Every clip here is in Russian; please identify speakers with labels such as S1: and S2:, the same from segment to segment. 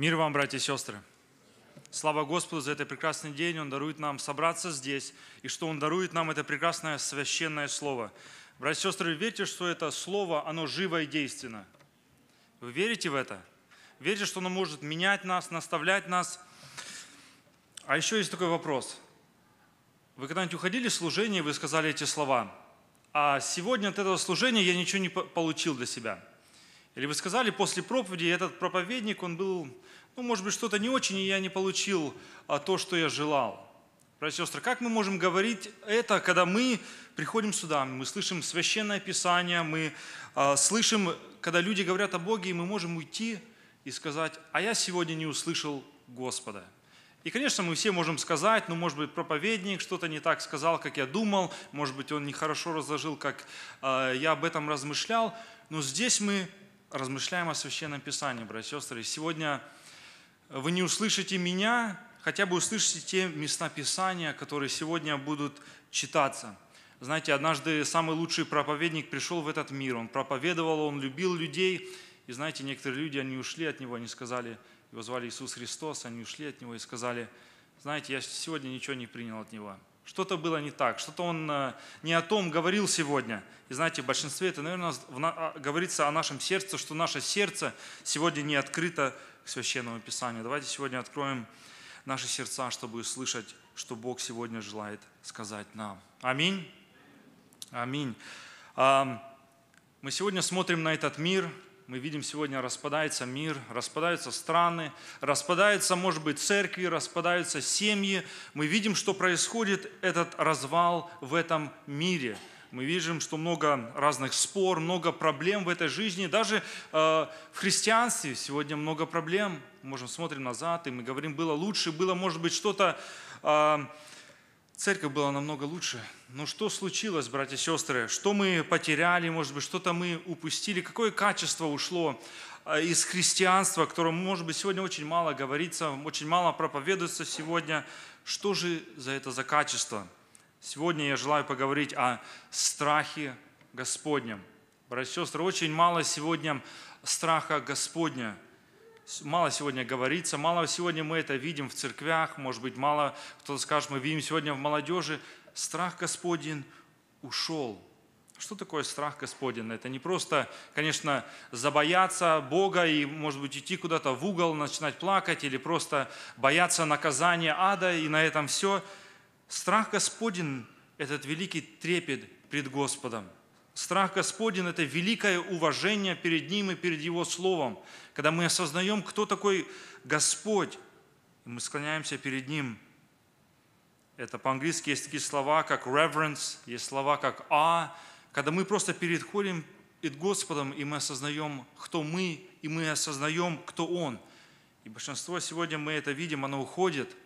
S1: Мир вам, братья и сестры! Слава Господу за этот прекрасный день. Он дарует нам собраться здесь. И что Он дарует нам, это прекрасное священное слово. Братья и сестры, верите, что это слово, оно живо и действенно. Вы верите в это? Верите, что оно может менять нас, наставлять нас? А еще есть такой вопрос. Вы когда-нибудь уходили в служение, и вы сказали эти слова, а сегодня от этого служения я ничего не получил для себя – или вы сказали, после проповеди этот проповедник, он был, ну, может быть, что-то не очень, и я не получил а, то, что я желал. Братья и сестры, как мы можем говорить это, когда мы приходим сюда, мы слышим священное писание, мы э, слышим, когда люди говорят о Боге, и мы можем уйти и сказать, а я сегодня не услышал Господа. И, конечно, мы все можем сказать, ну, может быть, проповедник что-то не так сказал, как я думал, может быть, он нехорошо разложил, как э, я об этом размышлял, но здесь мы размышляем о Священном Писании, братья и сестры. Сегодня вы не услышите меня, хотя бы услышите те места Писания, которые сегодня будут читаться. Знаете, однажды самый лучший проповедник пришел в этот мир. Он проповедовал, он любил людей. И знаете, некоторые люди, они ушли от него, они сказали, его звали Иисус Христос, они ушли от него и сказали, знаете, я сегодня ничего не принял от него – что-то было не так, что-то он э, не о том говорил сегодня. И знаете, в большинстве это, наверное, а, говорится о нашем сердце, что наше сердце сегодня не открыто к священному писанию. Давайте сегодня откроем наши сердца, чтобы услышать, что Бог сегодня желает сказать нам. Аминь. Аминь. Мы сегодня смотрим на этот мир, мы видим сегодня, распадается мир, распадаются страны, распадаются, может быть, церкви, распадаются семьи. Мы видим, что происходит этот развал в этом мире. Мы видим, что много разных спор, много проблем в этой жизни. Даже э, в христианстве сегодня много проблем. Мы можем смотрим назад, и мы говорим, было лучше, было, может быть, что-то... Э, Церковь была намного лучше. Но что случилось, братья и сестры? Что мы потеряли, может быть, что-то мы упустили? Какое качество ушло а, из христианства, о котором, может быть, сегодня очень мало говорится, очень мало проповедуется сегодня? Что же за это за качество? Сегодня я желаю поговорить о страхе Господнем. Братья и сестры, очень мало сегодня страха Господня – мало сегодня говорится, мало сегодня мы это видим в церквях, может быть, мало кто скажет, мы видим сегодня в молодежи. Страх Господень ушел. Что такое страх Господень? Это не просто, конечно, забояться Бога и, может быть, идти куда-то в угол, начинать плакать или просто бояться наказания ада и на этом все. Страх Господень – этот великий трепет пред Господом – Страх Господень – это великое уважение перед Ним и перед Его Словом. Когда мы осознаем, кто такой Господь, и мы склоняемся перед Ним. Это по-английски есть такие слова, как reverence, есть слова, как а. Когда мы просто переходим перед Господом, и мы осознаем, кто мы, и мы осознаем, кто Он. И большинство сегодня мы это видим, оно уходит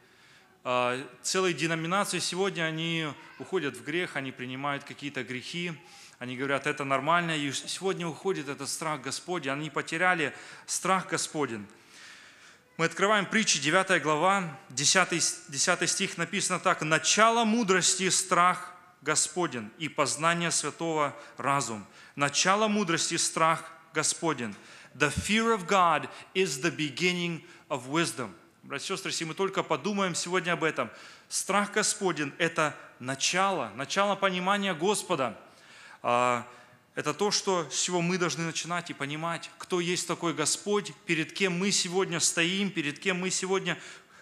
S1: а, – целые деноминации сегодня, они уходят в грех, они принимают какие-то грехи, они говорят, это нормально, и сегодня уходит этот страх Господень. Они потеряли страх Господень. Мы открываем притчи, 9 глава, 10, 10 стих написано так. «Начало мудрости – страх Господен и познание святого разум. Начало мудрости – страх Господен. The fear of God is the beginning of wisdom. Братья и сестры, если мы только подумаем сегодня об этом, страх Господен – это начало, начало понимания Господа – а, это то, что, с чего мы должны начинать и понимать, кто есть такой Господь, перед кем мы сегодня стоим, перед кем мы сегодня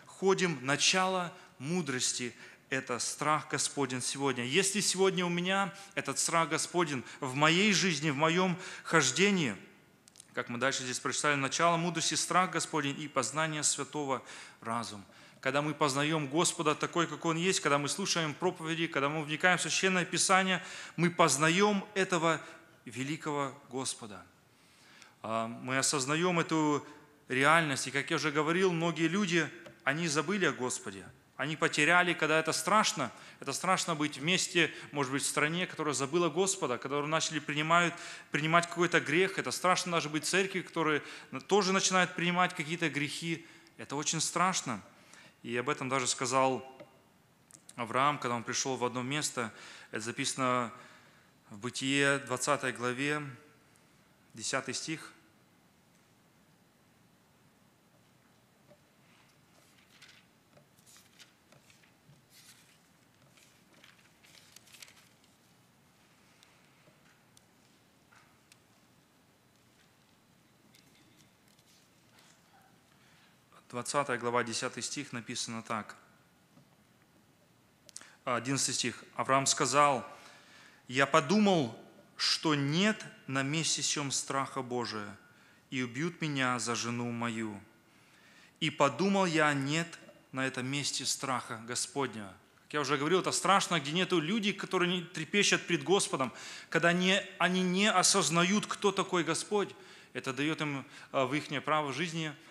S1: ходим. Начало мудрости – это страх Господень сегодня. Если сегодня у меня этот страх Господень в моей жизни, в моем хождении, как мы дальше здесь прочитали, начало мудрости – страх Господень и познание святого разума когда мы познаем Господа такой, как Он есть, когда мы слушаем проповеди, когда мы вникаем в Священное Писание, мы познаем этого великого Господа. А, мы осознаем эту реальность. И, как я уже говорил, многие люди, они забыли о Господе. Они потеряли, когда это страшно. Это страшно быть вместе, может быть, в стране, которая забыла Господа, которую начали принимать, принимать какой-то грех. Это страшно даже быть в церкви, которая тоже начинает принимать какие-то грехи. Это очень страшно. И об этом даже сказал Авраам, когда он пришел в одно место. Это записано в Бытие 20 главе, 10 стих – 20 глава, 10 стих написано так. 11 стих. Авраам сказал, «Я подумал, что нет на месте сем страха Божия, и убьют меня за жену мою. И подумал я, нет на этом месте страха Господня». Как я уже говорил, это страшно, где нету людей, которые не трепещут пред Господом, когда не, они не осознают, кто такой Господь. Это дает им а, в их право жизни –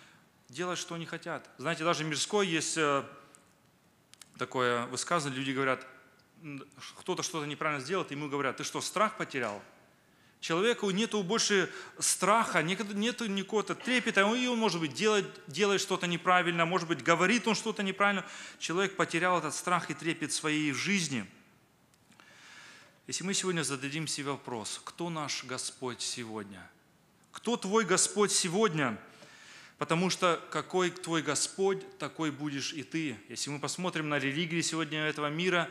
S1: делать, что они хотят. Знаете, даже мирской есть э, такое высказывание, люди говорят, кто-то что-то неправильно сделал, ему говорят, ты что, страх потерял? Человеку нету больше страха, нету никакого трепета, и он, может быть, делает, делает что-то неправильно, может быть, говорит он что-то неправильно. Человек потерял этот страх и трепет своей жизни. Если мы сегодня зададим себе вопрос, кто наш Господь сегодня? Кто твой Господь сегодня? Потому что какой твой Господь, такой будешь и ты. Если мы посмотрим на религии сегодня этого мира,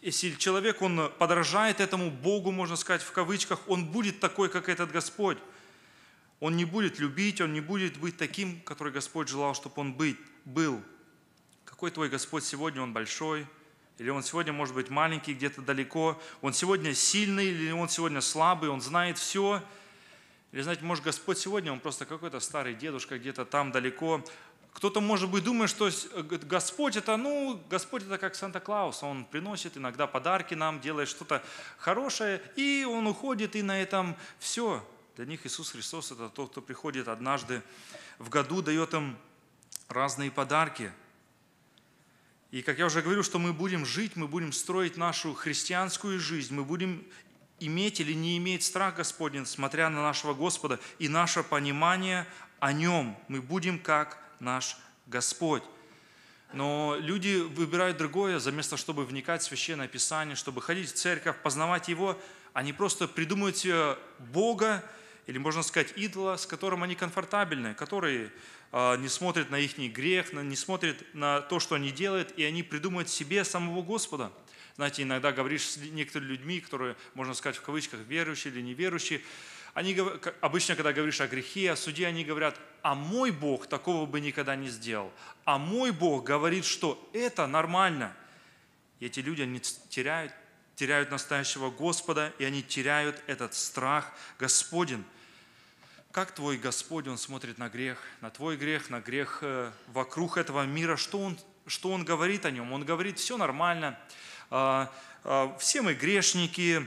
S1: если человек, он подражает этому Богу, можно сказать, в кавычках, он будет такой, как этот Господь. Он не будет любить, он не будет быть таким, который Господь желал, чтобы он быть, был. Какой твой Господь сегодня, он большой, или он сегодня может быть маленький, где-то далеко, он сегодня сильный, или он сегодня слабый, он знает все, или, знаете, может, Господь сегодня, Он просто какой-то старый дедушка где-то там далеко. Кто-то, может быть, думает, что э, Господь это, ну, Господь это как Санта-Клаус. Он приносит иногда подарки нам, делает что-то хорошее, и Он уходит, и на этом все. Для них Иисус Христос – это тот, кто приходит однажды в году, дает им разные подарки. И, как я уже говорю что мы будем жить, мы будем строить нашу христианскую жизнь, мы будем иметь или не иметь страх Господень, смотря на нашего Господа и наше понимание о Нем. Мы будем как наш Господь. Но люди выбирают другое, за место, чтобы вникать в Священное Писание, чтобы ходить в церковь, познавать Его, они просто придумывают себе Бога, или можно сказать идола, с которым они комфортабельны, который а, не смотрит на их грех, не смотрит на то, что они делают, и они придумывают себе самого Господа – знаете, иногда говоришь с некоторыми людьми, которые, можно сказать в кавычках, верующие или неверующие, они, обычно, когда говоришь о грехе, о суде, они говорят, а мой Бог такого бы никогда не сделал. А мой Бог говорит, что это нормально. И эти люди, они теряют, теряют настоящего Господа, и они теряют этот страх Господен. Как твой Господь, Он смотрит на грех, на твой грех, на грех э, вокруг этого мира, что Он, что он говорит о нем? Он говорит, все нормально, а, а, все мы грешники,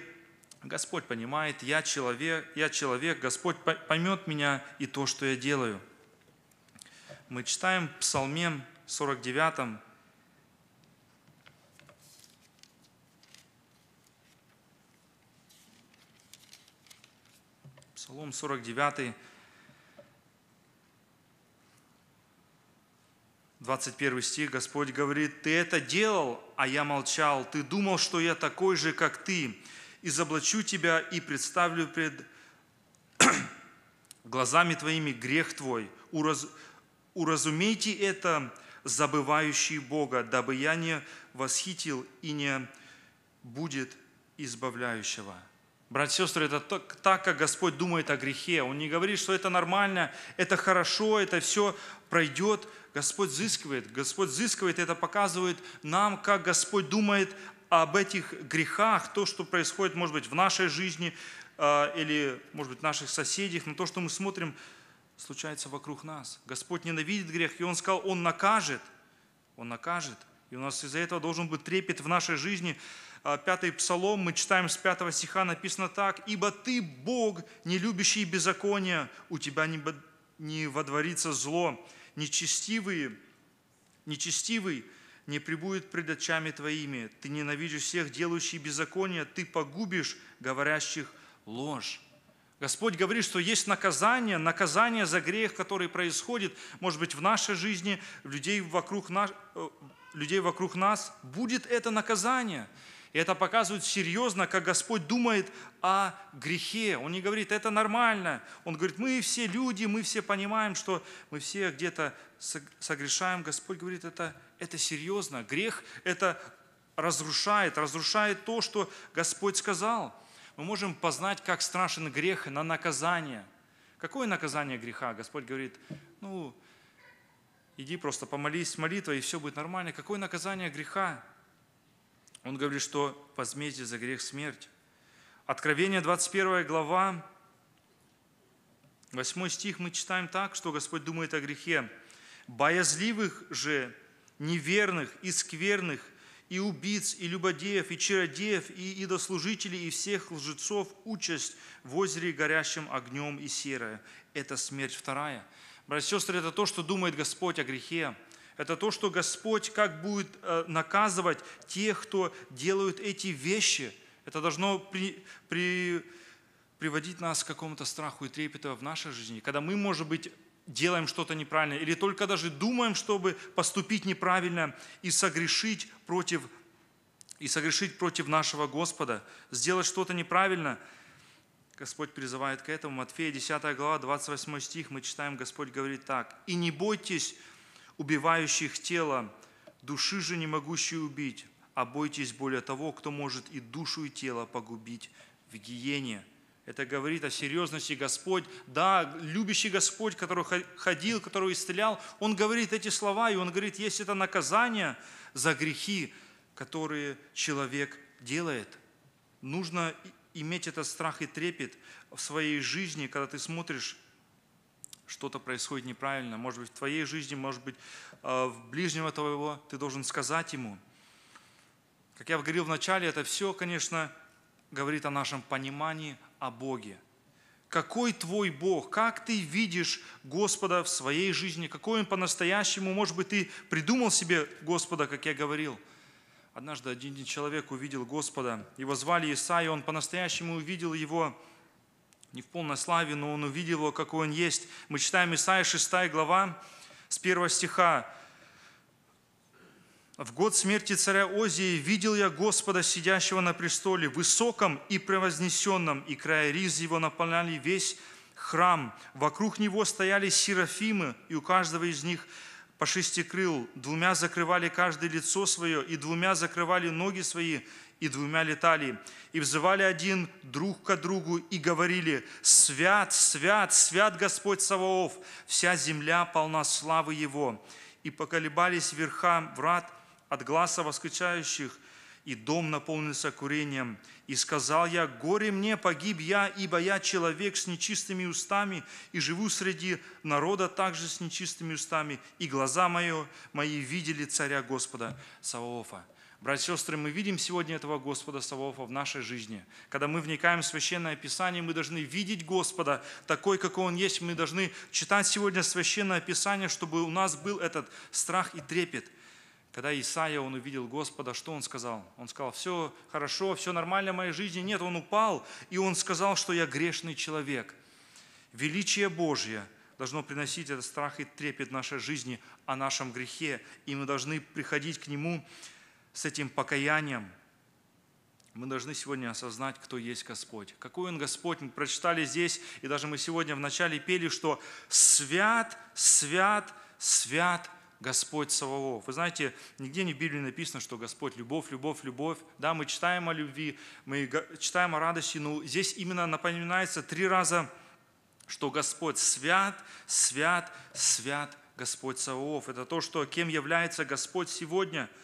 S1: Господь понимает, я человек, я человек, Господь поймет меня и то, что я делаю. Мы читаем в Псалме 49, Псалом 49, 21 стих, Господь говорит, «Ты это делал, а я молчал. Ты думал, что я такой же, как ты. Изоблачу тебя и представлю пред глазами твоими грех твой. Ураз... Уразумейте это, забывающий Бога, дабы я не восхитил и не будет избавляющего». Братья и сестры, это так, так, как Господь думает о грехе. Он не говорит, что это нормально, это хорошо, это все пройдет. Господь взыскивает, Господь взыскивает, это показывает нам, как Господь думает об этих грехах, то, что происходит, может быть, в нашей жизни а, или, может быть, в наших соседях, но то, что мы смотрим, случается вокруг нас. Господь ненавидит грех, и Он сказал, Он накажет, Он накажет. И у нас из-за этого должен быть трепет в нашей жизни – а, пятый псалом, мы читаем с пятого стиха, написано так, «Ибо ты, Бог, не любящий беззакония, у тебя не, не водворится зло, нечестивые, нечестивый не прибудет пред очами твоими, ты ненавидишь всех, делающих беззаконие, ты погубишь говорящих ложь». Господь говорит, что есть наказание, наказание за грех, который происходит, может быть, в нашей жизни, людей вокруг нас, э, людей вокруг нас, будет это наказание – и это показывает серьезно, как Господь думает о грехе. Он не говорит, это нормально. Он говорит, мы все люди, мы все понимаем, что мы все где-то согрешаем. Господь говорит, это, это серьезно. Грех это разрушает, разрушает то, что Господь сказал. Мы можем познать, как страшен грех на наказание. Какое наказание греха? Господь говорит, ну, иди просто помолись молитвой, и все будет нормально. Какое наказание греха? Он говорит, что возмездие за грех смерть. Откровение 21 глава, 8 стих мы читаем так, что Господь думает о грехе. «Боязливых же, неверных и скверных, и убийц, и любодеев, и чародеев, и идослужителей, и всех лжецов участь в озере горящим огнем и серое». Это смерть вторая. Братья и сестры, это то, что думает Господь о грехе. Это то, что Господь как будет э, наказывать тех, кто делают эти вещи. Это должно при, при, приводить нас к какому-то страху и трепету в нашей жизни, когда мы, может быть, делаем что-то неправильно или только даже думаем, чтобы поступить неправильно и согрешить против, и согрешить против нашего Господа, сделать что-то неправильно – Господь призывает к этому. Матфея 10 глава, 28 стих, мы читаем, Господь говорит так. «И не бойтесь убивающих тело, души же не могущие убить, а бойтесь более того, кто может и душу, и тело погубить в гиене». Это говорит о серьезности Господь. Да, любящий Господь, который ходил, который исцелял, Он говорит эти слова, и Он говорит, есть это наказание за грехи, которые человек делает. Нужно иметь этот страх и трепет в своей жизни, когда ты смотришь что-то происходит неправильно, может быть, в твоей жизни, может быть, э, в ближнего твоего, ты должен сказать ему. Как я говорил в начале, это все, конечно, говорит о нашем понимании о Боге. Какой твой Бог? Как ты видишь Господа в своей жизни? Какой Он по-настоящему? Может быть, ты придумал себе Господа, как я говорил. Однажды один человек увидел Господа. Его звали Исаия, он по-настоящему увидел Его не в полной славе, но он увидел его, какой он есть. Мы читаем Исаия 6 глава с 1 стиха. «В год смерти царя Озии видел я Господа, сидящего на престоле, высоком и превознесенном, и края риз его наполняли весь храм. Вокруг него стояли серафимы, и у каждого из них по шести крыл. Двумя закрывали каждое лицо свое, и двумя закрывали ноги свои, и двумя летали, и взывали один друг к другу и говорили, «Свят, свят, свят Господь Саваоф, вся земля полна славы Его». И поколебались верха врат от глаза восклицающих, и дом наполнился курением. И сказал я, горе мне, погиб я, ибо я человек с нечистыми устами, и живу среди народа также с нечистыми устами, и глаза мои, мои видели царя Господа Саваофа. Братья и сестры, мы видим сегодня этого Господа Саваофа в нашей жизни. Когда мы вникаем в Священное Писание, мы должны видеть Господа такой, какой Он есть. Мы должны читать сегодня Священное Писание, чтобы у нас был этот страх и трепет. Когда Исаия, он увидел Господа, что он сказал? Он сказал, все хорошо, все нормально в моей жизни. Нет, он упал, и он сказал, что я грешный человек. Величие Божье должно приносить этот страх и трепет в нашей жизни о нашем грехе, и мы должны приходить к Нему с этим покаянием, мы должны сегодня осознать, кто есть Господь. Какой Он Господь, мы прочитали здесь, и даже мы сегодня вначале пели, что «свят, свят, свят Господь Саваоф». Вы знаете, нигде не в Библии написано, что Господь – любовь, любовь, любовь. Да, мы читаем о любви, мы читаем о радости, но здесь именно напоминается три раза, что Господь свят, свят, свят Господь Саваоф. Это то, что, кем является Господь сегодня –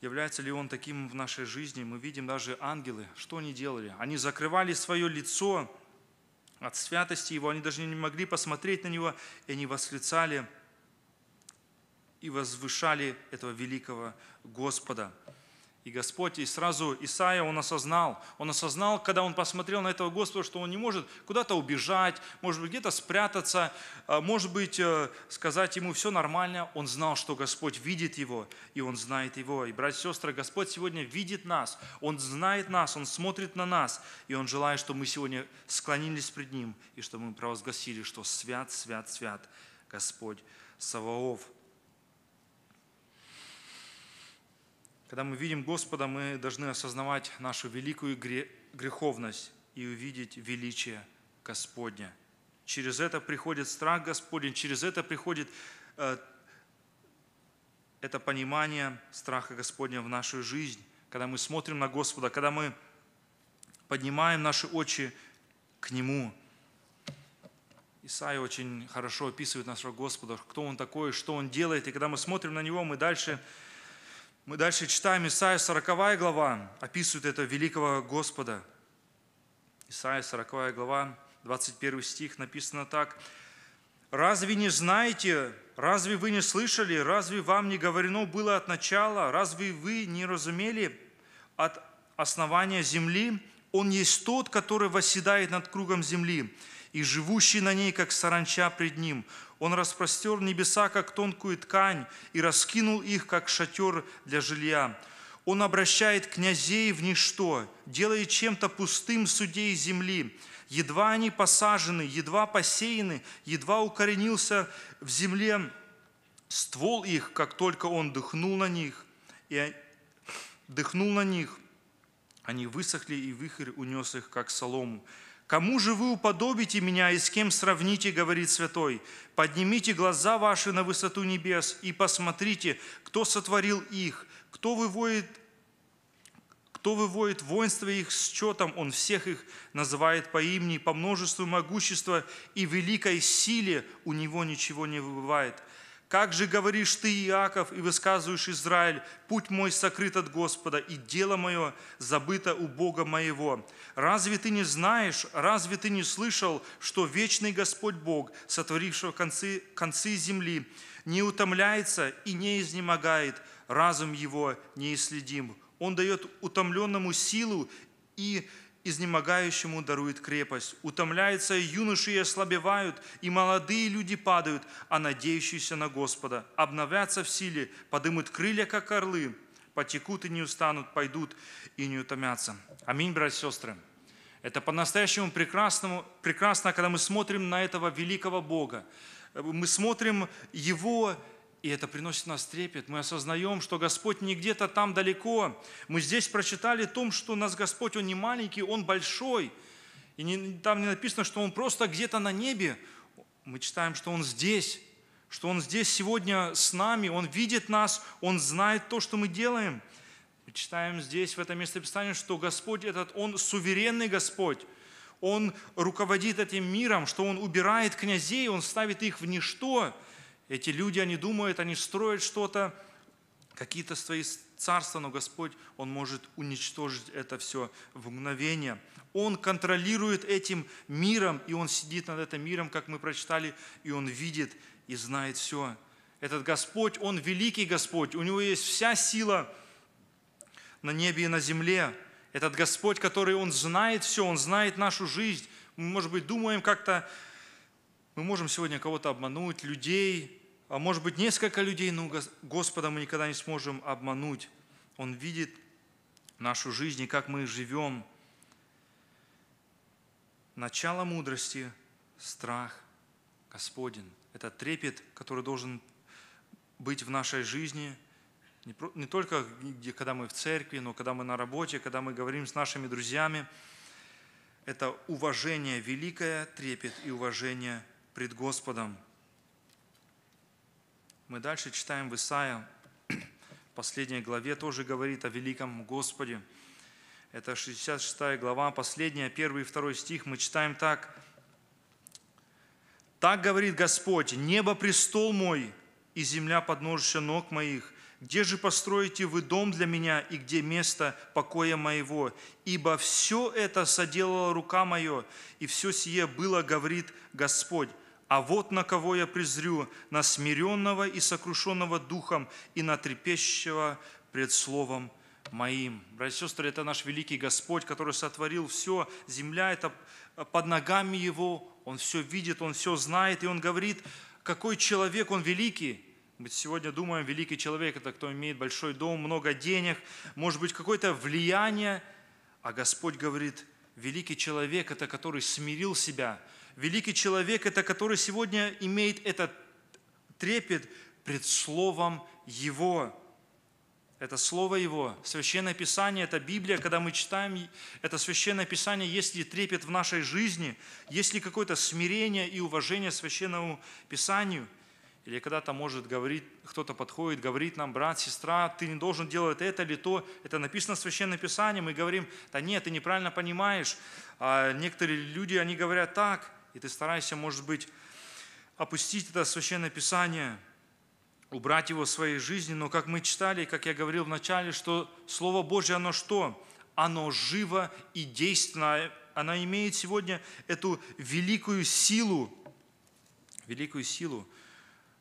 S1: Является ли он таким в нашей жизни? Мы видим даже ангелы, что они делали? Они закрывали свое лицо от святости его, они даже не могли посмотреть на него, и они восклицали и возвышали этого великого Господа – и Господь, и сразу Исаия, он осознал. Он осознал, когда он посмотрел на этого Господа, что он не может куда-то убежать, может быть, где-то спрятаться, а, может быть, э, сказать ему все нормально. Он знал, что Господь видит его, и он знает его. И, братья и сестры, Господь сегодня видит нас, Он знает нас, Он смотрит на нас, и Он желает, чтобы мы сегодня склонились пред Ним, и чтобы мы провозгласили, что свят, свят, свят Господь Саваоф. Когда мы видим Господа, мы должны осознавать нашу великую греховность и увидеть величие Господня. Через это приходит страх Господень, через это приходит э, это понимание страха Господня в нашу жизнь, когда мы смотрим на Господа, когда мы поднимаем наши очи к Нему. Исаия очень хорошо описывает нашего Господа, кто Он такой, что Он делает, и когда мы смотрим на Него, мы дальше мы дальше читаем Исаия 40 глава, описывает это великого Господа. Исаия 40 глава, 21 стих написано так. «Разве не знаете, разве вы не слышали, разве вам не говорено было от начала, разве вы не разумели от основания земли? Он есть тот, который восседает над кругом земли, и живущий на ней, как саранча пред ним. Он распростер небеса, как тонкую ткань, и раскинул их, как шатер для жилья. Он обращает князей в ничто, делает чем-то пустым судей земли. Едва они посажены, едва посеяны, едва укоренился в земле ствол их, как только он дыхнул на них, и дыхнул на них, они высохли, и вихрь унес их, как солому. «Кому же вы уподобите меня и с кем сравните, — говорит святой, — поднимите глаза ваши на высоту небес и посмотрите, кто сотворил их, кто выводит кто выводит воинство их с четом, он всех их называет по имени, по множеству могущества и великой силе у него ничего не выбывает. Как же говоришь ты, Иаков, и высказываешь Израиль, путь мой сокрыт от Господа, и дело мое забыто у Бога моего. Разве ты не знаешь, разве ты не слышал, что вечный Господь Бог, сотворившего концы, концы земли, не утомляется и не изнемогает, разум его неисследим. Он дает утомленному силу и изнемогающему дарует крепость. Утомляются и юноши, и ослабевают, и молодые люди падают, а надеющиеся на Господа обновятся в силе, подымут крылья, как орлы, потекут и не устанут, пойдут и не утомятся. Аминь, братья и сестры. Это по-настоящему прекрасному, прекрасно, когда мы смотрим на этого великого Бога. Мы смотрим Его и это приносит нас трепет. Мы осознаем, что Господь не где-то там далеко. Мы здесь прочитали о том, что нас Господь, Он не маленький, Он большой. И не, там не написано, что Он просто где-то на небе. Мы читаем, что Он здесь, что Он здесь сегодня с нами, Он видит нас, Он знает то, что мы делаем. Мы читаем здесь, в этом местописании, что Господь этот, Он суверенный Господь. Он руководит этим миром, что Он убирает князей, Он ставит их в ничто – эти люди, они думают, они строят что-то, какие-то свои царства, но Господь, Он может уничтожить это все в мгновение. Он контролирует этим миром, и Он сидит над этим миром, как мы прочитали, и Он видит и знает все. Этот Господь, Он великий Господь, у Него есть вся сила на небе и на земле. Этот Господь, который Он знает все, Он знает нашу жизнь. Мы, может быть, думаем как-то, мы можем сегодня кого-то обмануть, людей, а может быть, несколько людей, но ну, Господа мы никогда не сможем обмануть. Он видит нашу жизнь и как мы живем. Начало мудрости – страх Господен. Это трепет, который должен быть в нашей жизни – не только когда мы в церкви, но когда мы на работе, когда мы говорим с нашими друзьями. Это уважение великое, трепет и уважение пред Господом – мы дальше читаем в Исаия, в последней главе тоже говорит о великом Господе. Это 66 глава, последняя, 1 и 2 стих. Мы читаем так. «Так говорит Господь, небо – престол мой, и земля – подножище ног моих. Где же построите вы дом для меня, и где место покоя моего? Ибо все это соделала рука моя, и все сие было, говорит Господь. А вот на кого я презрю, на смиренного и сокрушенного духом и на трепещущего пред словом моим. Братья и сестры, это наш великий Господь, который сотворил все. Земля – это э, под ногами Его. Он все видит, Он все знает. И Он говорит, какой человек Он великий. Мы сегодня думаем, великий человек – это кто имеет большой дом, много денег, может быть, какое-то влияние. А Господь говорит, великий человек – это который смирил себя – Великий человек – это который сегодня имеет этот трепет пред Словом Его. Это Слово Его, Священное Писание, это Библия, когда мы читаем это Священное Писание, есть ли трепет в нашей жизни, есть ли какое-то смирение и уважение Священному Писанию. Или когда-то, может, говорить кто-то подходит, говорит нам, брат, сестра, ты не должен делать это или то. Это написано в Священном Писании. Мы говорим, да нет, ты неправильно понимаешь. А некоторые люди, они говорят так – и ты стараешься, может быть, опустить это священное писание, убрать его в своей жизни. Но как мы читали, как я говорил в начале, что Слово Божье, оно что? Оно живо и действенное. Оно имеет сегодня эту великую силу, великую силу.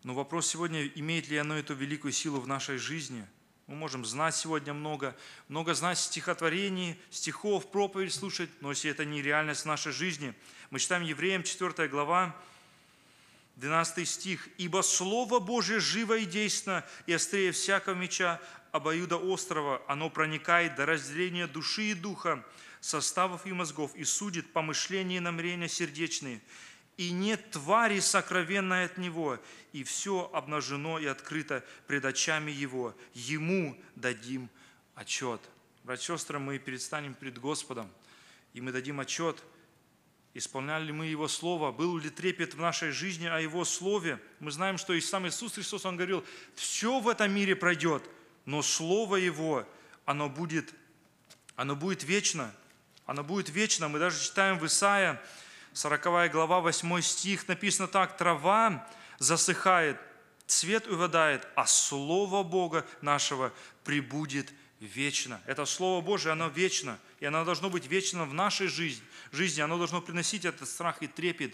S1: Но вопрос сегодня, имеет ли оно эту великую силу в нашей жизни – мы можем знать сегодня много, много знать стихотворений, стихов, проповедь слушать, но если это не реальность нашей жизни. Мы читаем Евреям 4 глава, 12 стих. «Ибо Слово Божие живо и действенно, и острее всякого меча, обоюда острова, оно проникает до разделения души и духа, составов и мозгов, и судит помышления и намерения сердечные» и нет твари сокровенной от него, и все обнажено и открыто пред очами его. Ему дадим отчет. Братья и сестры, мы предстанем пред Господом, и мы дадим отчет, исполняли ли мы Его Слово, был ли трепет в нашей жизни о Его Слове. Мы знаем, что и сам Иисус Христос, Он говорил, все в этом мире пройдет, но Слово Его, оно будет, оно будет вечно, оно будет вечно. Мы даже читаем в Исаия 40 глава, 8 стих, написано так, «Трава засыхает, цвет увядает, а Слово Бога нашего прибудет вечно. Это Слово Божие, оно вечно, и оно должно быть вечно в нашей жизни. жизни. Оно должно приносить этот страх и трепет.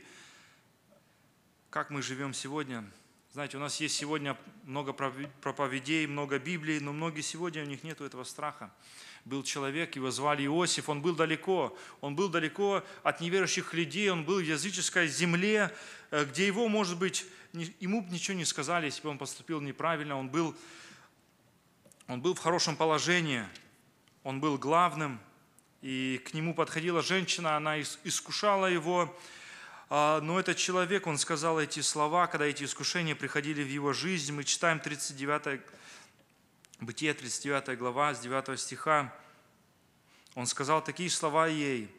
S1: Как мы живем сегодня? Знаете, у нас есть сегодня много проповедей, много Библии, но многие сегодня у них нет этого страха был человек, его звали Иосиф, он был далеко, он был далеко от неверующих людей, он был в языческой земле, э, где его, может быть, ему бы ничего не сказали, если бы он поступил неправильно, он был, он был в хорошем положении, он был главным, и к нему подходила женщина, она искушала его, а, но этот человек, он сказал эти слова, когда эти искушения приходили в его жизнь. Мы читаем 39 Бытие 39 глава, с 9 стиха, он сказал такие слова ей,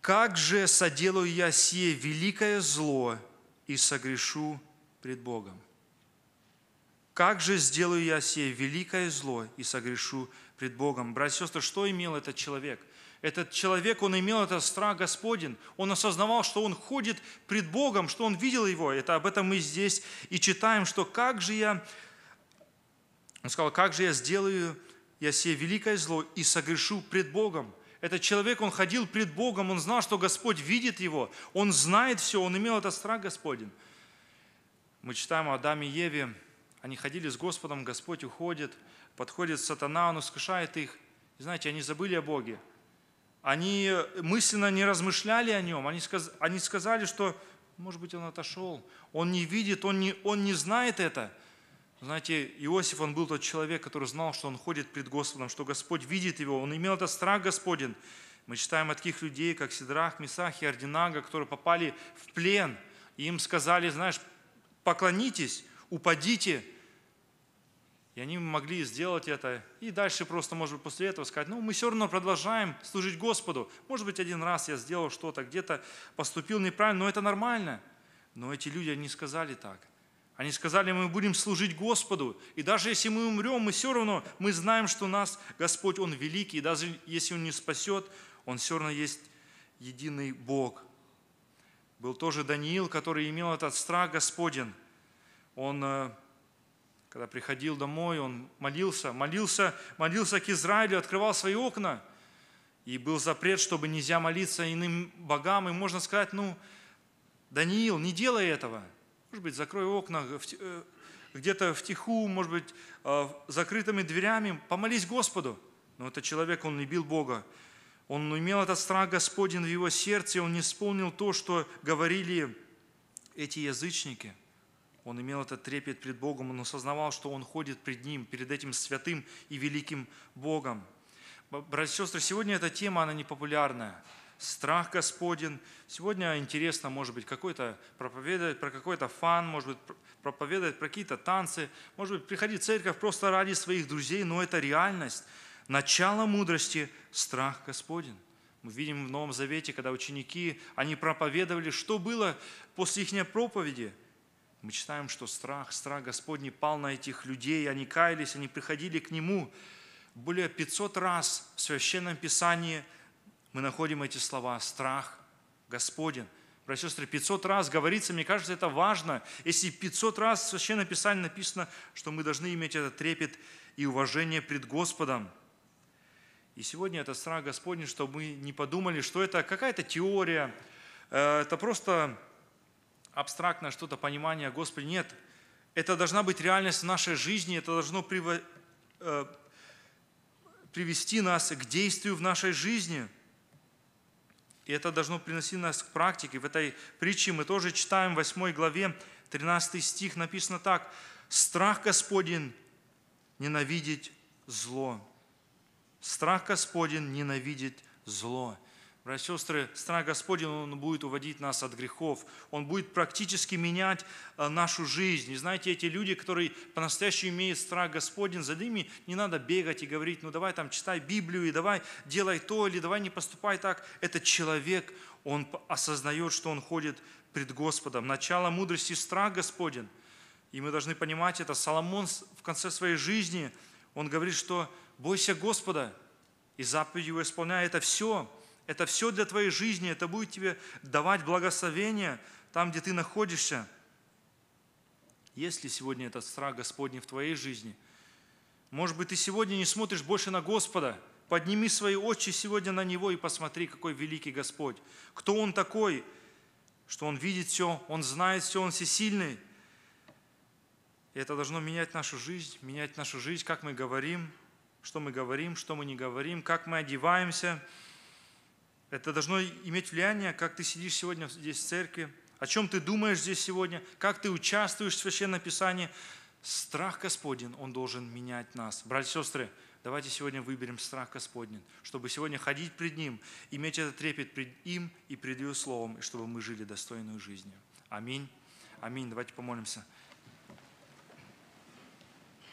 S1: «Как же соделаю я сие великое зло и согрешу пред Богом?» «Как же сделаю я сие великое зло и согрешу пред Богом?» Братья и сестры, что имел этот человек? Этот человек, он имел этот страх Господен. Он осознавал, что он ходит пред Богом, что он видел его. Это об этом мы здесь и читаем, что «как же я он сказал, как же я сделаю я сие великое зло и согрешу пред Богом. Этот человек, он ходил пред Богом, он знал, что Господь видит его, он знает все, он имел этот страх Господень. Мы читаем о Адаме и Еве, они ходили с Господом, Господь уходит, подходит сатана, он искушает их. И знаете, они забыли о Боге. Они мысленно не размышляли о Нем, они, сказ, они сказали, что, может быть, Он отошел, Он не видит, Он не, он не знает это – знаете, Иосиф, он был тот человек, который знал, что он ходит пред Господом, что Господь видит его, он имел этот страх Господен. Мы читаем от таких людей, как Сидрах, Месах и Ординага, которые попали в плен, и им сказали, знаешь, поклонитесь, упадите, и они могли сделать это. И дальше просто, может быть, после этого сказать, ну, мы все равно продолжаем служить Господу. Может быть, один раз я сделал что-то, где-то поступил неправильно, но это нормально. Но эти люди, они сказали так – они сказали, мы будем служить Господу, и даже если мы умрем, мы все равно, мы знаем, что нас Господь, Он великий, и даже если Он не спасет, Он все равно есть единый Бог. Был тоже Даниил, который имел этот страх Господен. Он, э, когда приходил домой, он молился, молился, молился к Израилю, открывал свои окна, и был запрет, чтобы нельзя молиться иным богам, и можно сказать, ну, Даниил, не делай этого – может быть, закрой окна э, где-то в тиху, может быть, а, закрытыми дверями, помолись Господу. Но этот человек, он не бил Бога. Он имел этот страх Господень в его сердце, он не исполнил то, что говорили эти язычники. Он имел этот трепет пред Богом, он осознавал, что он ходит пред Ним, перед этим святым и великим Богом. Братья и сестры, сегодня эта тема, она непопулярная. популярная страх Господен. Сегодня интересно, может быть, какой-то проповедовать про какой-то фан, может быть, проповедовать про какие-то танцы, может быть, приходить в церковь просто ради своих друзей, но это реальность. Начало мудрости – страх Господен. Мы видим в Новом Завете, когда ученики, они проповедовали, что было после их проповеди. Мы читаем, что страх, страх Господний пал на этих людей, они каялись, они приходили к Нему. Более 500 раз в Священном Писании – мы находим эти слова «страх Господен». Братья и сестры, 500 раз говорится, мне кажется, это важно. Если 500 раз в Священном Писании написано, что мы должны иметь этот трепет и уважение пред Господом. И сегодня это страх Господний, чтобы мы не подумали, что это какая-то теория, э, это просто абстрактное что-то понимание Господи, Нет, это должна быть реальность в нашей жизни, это должно э, привести нас к действию в нашей жизни – и это должно приносить нас к практике. В этой притче мы тоже читаем в 8 главе 13 стих написано так. «Страх Господень ненавидеть зло». Страх Господень ненавидеть зло. Братья и сестры, страх Господень, Он будет уводить нас от грехов. Он будет практически менять э, нашу жизнь. И знаете, эти люди, которые по-настоящему имеют страх Господень, за ними не надо бегать и говорить, ну давай там читай Библию, и давай делай то, или давай не поступай так. Этот человек, он осознает, что он ходит пред Господом. Начало мудрости – страх Господень. И мы должны понимать это. Соломон в конце своей жизни, он говорит, что «бойся Господа, и заповедь его исполняет это все». Это все для твоей жизни, это будет тебе давать благословение там, где ты находишься. Если сегодня этот страх Господний в твоей жизни? Может быть, ты сегодня не смотришь больше на Господа. Подними свои очи сегодня на Него и посмотри, какой великий Господь. Кто Он такой, что Он видит все, Он знает все, Он всесильный. И это должно менять нашу жизнь, менять нашу жизнь, как мы говорим, что мы говорим, что мы не говорим, как мы одеваемся – это должно иметь влияние, как ты сидишь сегодня здесь в церкви, о чем ты думаешь здесь сегодня, как ты участвуешь в Священном Писании. Страх Господень, он должен менять нас. Братья и сестры, давайте сегодня выберем страх Господень, чтобы сегодня ходить пред Ним, иметь этот трепет пред Им и пред Его Словом, и чтобы мы жили достойную жизнью. Аминь. Аминь. Давайте помолимся.